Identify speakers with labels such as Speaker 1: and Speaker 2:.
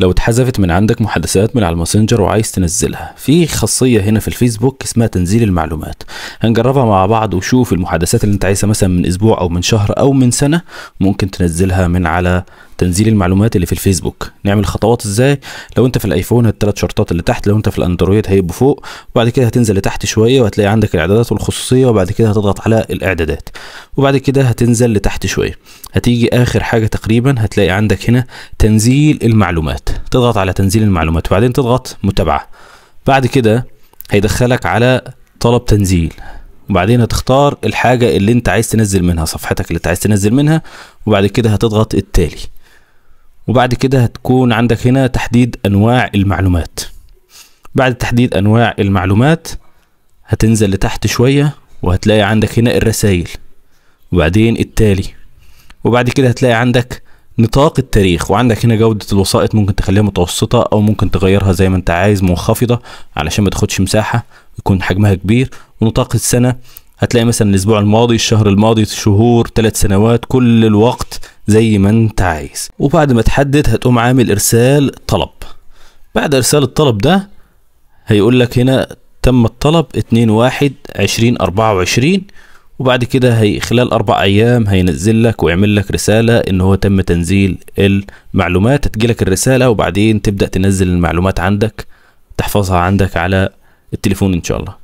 Speaker 1: لو اتحذفت من عندك محادثات من على الماسنجر وعايز تنزلها في خاصيه هنا في الفيسبوك اسمها تنزيل المعلومات هنجربها مع بعض وشوف المحادثات اللي انت عايزها مثلا من اسبوع او من شهر او من سنه ممكن تنزلها من على تنزيل المعلومات اللي في الفيسبوك نعمل خطوات ازاي لو انت في الايفون الثلاث شرطات اللي تحت لو انت في الاندرويد هيبقوا فوق وبعد كده هتنزل لتحت شويه وهتلاقي عندك الاعدادات والخصوصيه وبعد كده هتضغط على الاعدادات وبعد كده هتنزل لتحت شويه هتيجي اخر حاجه تقريبا هتلاقي عندك هنا تنزيل المعلومات تضغط على تنزيل المعلومات وبعدين تضغط متابعة بعد كده هيدخلك على طلب تنزيل وبعدين هتختار الحاجة اللي انت عايز تنزل منها صفحتك اللي انت عايز تنزل منها وبعد كده هتضغط التالي وبعد كده هتكون عندك هنا تحديد انواع المعلومات بعد تحديد انواع المعلومات هتنزل لتحت شوية وهتلاقي عندك هنا الرسائل وبعدين التالي وبعد كده هتلاقي عندك نطاق التاريخ وعندك هنا جودة الوسائط ممكن تخليها متوسطة أو ممكن تغيرها زي ما أنت عايز منخفضة علشان ما تاخدش مساحة يكون حجمها كبير ونطاق السنة هتلاقي مثلا الأسبوع الماضي الشهر الماضي شهور ثلاث سنوات كل الوقت زي ما أنت عايز وبعد ما تحدد هتقوم عامل إرسال طلب بعد إرسال الطلب ده هيقول لك هنا تم الطلب 2 1 20 24 وبعد كده هي خلال أربع أيام هينزل لك ويعمل لك رسالة إن هو تم تنزيل المعلومات هتجيلك الرسالة وبعدين تبدأ تنزل المعلومات عندك تحفظها عندك على التليفون إن شاء الله